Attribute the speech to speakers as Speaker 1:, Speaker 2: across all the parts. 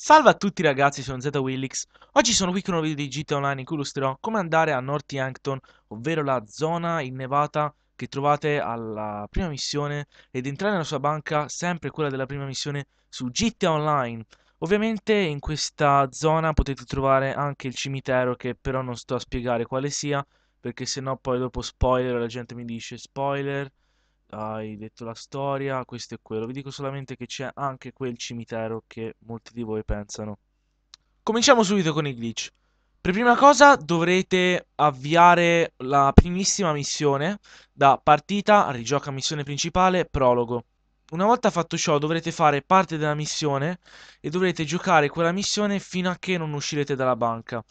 Speaker 1: Salve a tutti ragazzi, sono ZWillix. Oggi sono qui con un video di GTA Online in cui illustrerò come andare a North Yankton, ovvero la zona innevata che trovate alla prima missione, ed entrare nella sua banca, sempre quella della prima missione, su GTA Online. Ovviamente in questa zona potete trovare anche il cimitero, che però non sto a spiegare quale sia, perché sennò poi dopo spoiler la gente mi dice spoiler hai detto la storia, questo è quello. Vi dico solamente che c'è anche quel cimitero che molti di voi pensano. Cominciamo subito con i glitch. Per prima cosa dovrete avviare la primissima missione da partita, rigioca missione principale, prologo. Una volta fatto ciò dovrete fare parte della missione e dovrete giocare quella missione fino a che non uscirete dalla banca.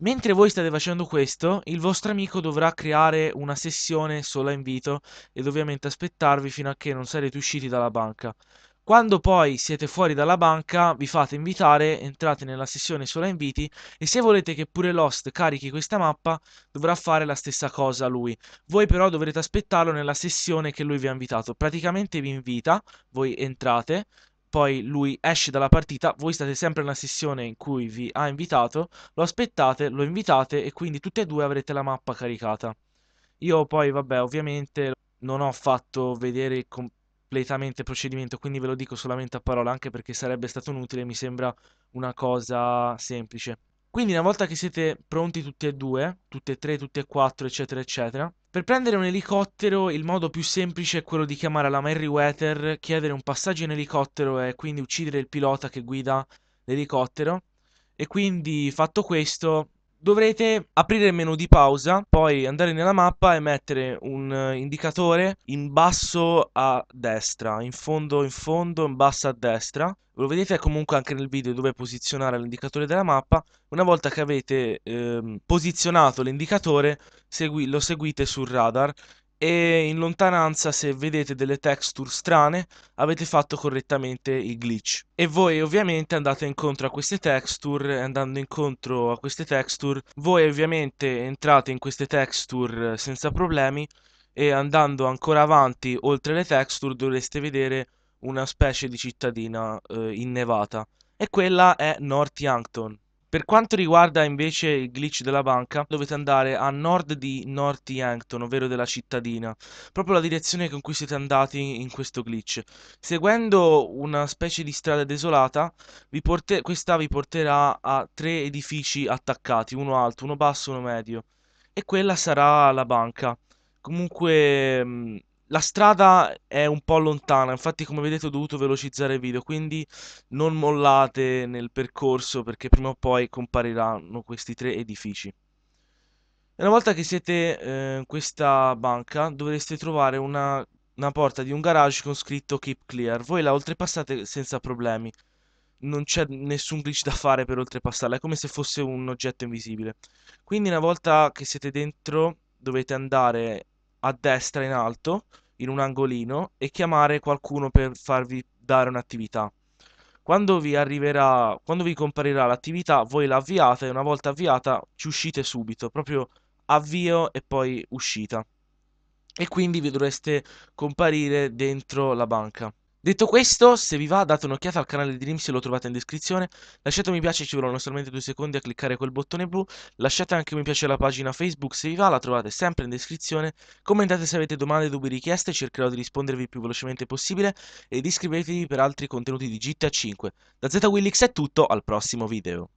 Speaker 1: Mentre voi state facendo questo, il vostro amico dovrà creare una sessione solo invito ed ovviamente aspettarvi fino a che non sarete usciti dalla banca. Quando poi siete fuori dalla banca, vi fate invitare, entrate nella sessione solo inviti e se volete che pure Lost carichi questa mappa, dovrà fare la stessa cosa lui. Voi però dovrete aspettarlo nella sessione che lui vi ha invitato. Praticamente vi invita, voi entrate, poi lui esce dalla partita, voi state sempre nella sessione in cui vi ha invitato, lo aspettate, lo invitate e quindi tutti e due avrete la mappa caricata. Io poi, vabbè, ovviamente non ho fatto vedere completamente il procedimento, quindi ve lo dico solamente a parola, anche perché sarebbe stato inutile, mi sembra una cosa semplice. Quindi una volta che siete pronti tutti e due, tutti e tre, tutti e quattro, eccetera, eccetera, per prendere un elicottero il modo più semplice è quello di chiamare la Merryweather, chiedere un passaggio in elicottero e quindi uccidere il pilota che guida l'elicottero. E quindi fatto questo dovrete aprire il menu di pausa, poi andare nella mappa e mettere un eh, indicatore in basso a destra, in fondo in fondo, in basso a destra. Lo vedete comunque anche nel video dove posizionare l'indicatore della mappa. Una volta che avete ehm, posizionato l'indicatore, segui lo seguite sul radar e in lontananza se vedete delle texture strane avete fatto correttamente il glitch e voi ovviamente andate incontro a queste texture andando incontro a queste texture voi ovviamente entrate in queste texture senza problemi e andando ancora avanti oltre le texture dovreste vedere una specie di cittadina eh, innevata e quella è North Yankton per quanto riguarda invece il glitch della banca, dovete andare a nord di North Yankton, ovvero della cittadina, proprio la direzione con cui siete andati in questo glitch. Seguendo una specie di strada desolata, vi questa vi porterà a tre edifici attaccati, uno alto, uno basso, uno medio, e quella sarà la banca. Comunque la strada è un po' lontana, infatti come vedete ho dovuto velocizzare il video, quindi non mollate nel percorso perché prima o poi compariranno questi tre edifici. E una volta che siete eh, in questa banca dovreste trovare una, una, porta di un garage con scritto Keep Clear, voi la oltrepassate senza problemi, non c'è nessun glitch da fare per oltrepassarla, è come se fosse un oggetto invisibile. Quindi una volta che siete dentro dovete andare a destra in alto, in un angolino, e chiamare qualcuno per farvi dare un'attività. Quando vi arriverà, quando vi comparirà l'attività, voi la avviate e una volta avviata ci uscite subito, proprio avvio e poi uscita. E quindi vi dovreste comparire dentro la banca. Detto questo, se vi va date un'occhiata al canale di Dream se lo trovate in descrizione, lasciate un mi piace, ci vorranno solamente due secondi a cliccare quel bottone blu, lasciate anche un mi piace alla pagina Facebook se vi va, la trovate sempre in descrizione, commentate se avete domande, dubbi, richieste, cercherò di rispondervi il più velocemente possibile ed iscrivetevi per altri contenuti di GTA 5. Da ZWillix è tutto, al prossimo video.